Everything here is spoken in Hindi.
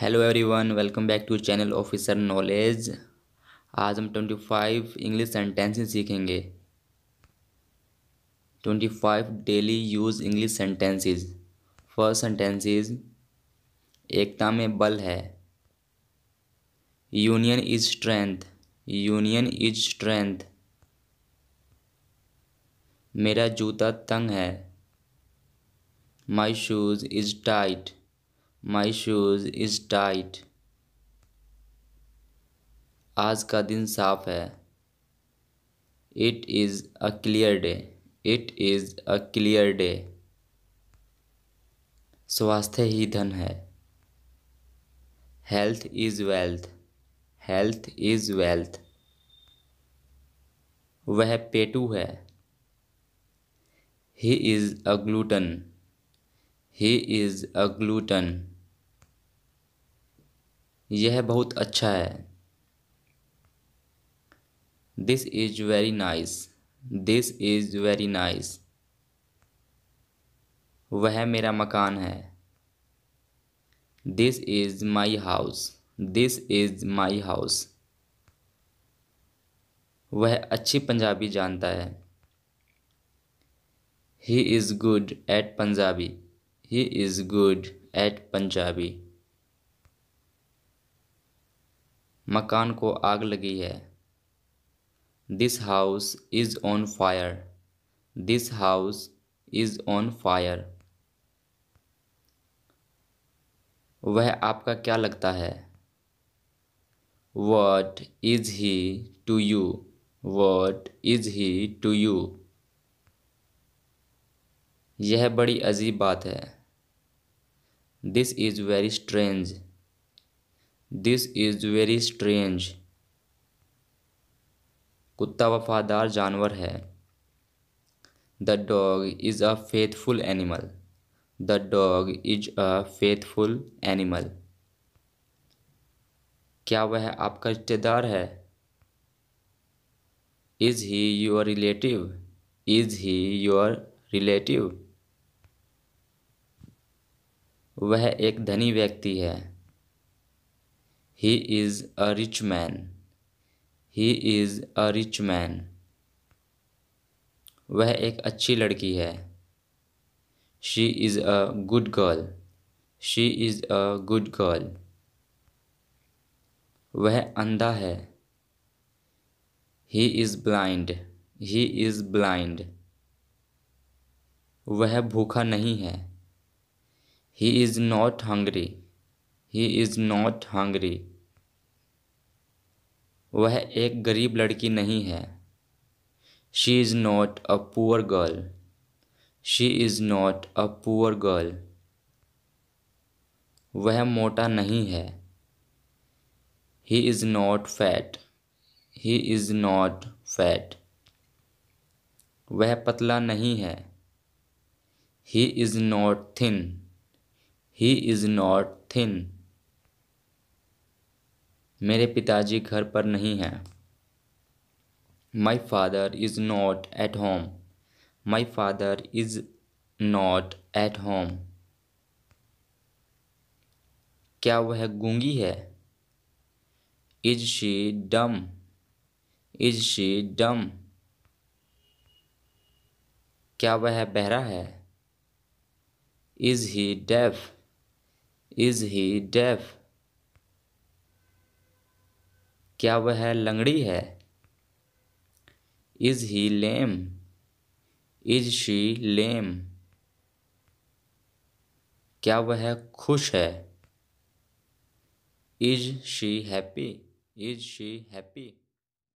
Hello everyone welcome back to channel officer knowledge आज हम ट्वेंटी फाइव इंग्लिश सेंटेंसेज सीखेंगे twenty five daily use English sentences first sentences एकता में बल है union is strength union is strength मेरा जूता तंग है my shoes is tight my shoes is tight आज का दिन साफ है it is a clear day it is a clear day स्वास्थ्य ही धन है health is wealth health is wealth वह पेटू है he is a glutton he is a glutton यह बहुत अच्छा है this is very nice this is very nice वह मेरा मकान है this is my house this is my house वह अच्छी पंजाबी जानता है he is good at Punjabi he is good at Punjabi मकान को आग लगी है this house is on fire this house is on fire वह आपका क्या लगता है what is he to you what is he to you यह बड़ी अजीब बात है this is very strange this is very strange कुत्ता वफादार जानवर है the dog is a faithful animal the dog is a faithful animal क्या वह आपका रिश्तेदार है is he your relative is he your relative वह एक धनी व्यक्ति है He is a rich man. He is a rich man. वह एक अच्छी लड़की है she is a good girl she is a good girl वह अंधा है he is blind he is blind वह भूखा नहीं है he is not hungry he is not hungry वह एक गरीब लड़की नहीं है she is not a poor girl she is not a poor girl वह मोटा नहीं है he is not fat he is not fat वह पतला नहीं है he is not thin he is not thin मेरे पिताजी घर पर नहीं हैं my father is not at home my father is not at home क्या वह गूंगी है is she dumb is she dumb क्या वह बहरा है is he deaf is he deaf क्या वह लंगड़ी है is he lame is she lame क्या वह खुश है is she happy is she happy